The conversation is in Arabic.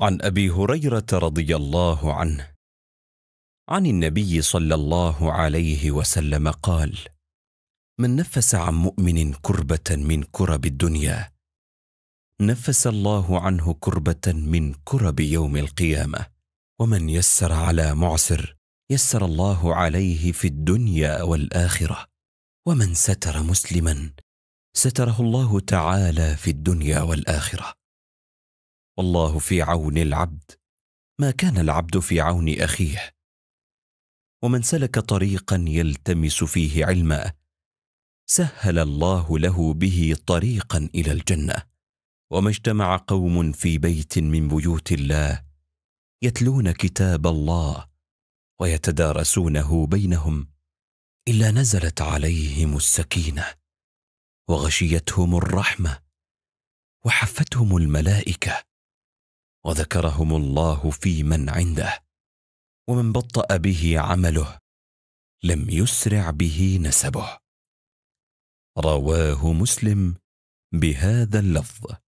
عن ابي هريره رضي الله عنه عن النبي صلى الله عليه وسلم قال من نفس عن مؤمن كربه من كرب الدنيا نفس الله عنه كربه من كرب يوم القيامه ومن يسر على معسر يسر الله عليه في الدنيا والاخره ومن ستر مسلما ستره الله تعالى في الدنيا والاخره والله في عون العبد ما كان العبد في عون اخيه ومن سلك طريقا يلتمس فيه علما سهل الله له به طريقا الى الجنه وما اجتمع قوم في بيت من بيوت الله يتلون كتاب الله ويتدارسونه بينهم الا نزلت عليهم السكينه وغشيتهم الرحمه وحفتهم الملائكه وذكرهم الله في من عنده ومن بطا به عمله لم يسرع به نسبه رواه مسلم بهذا اللفظ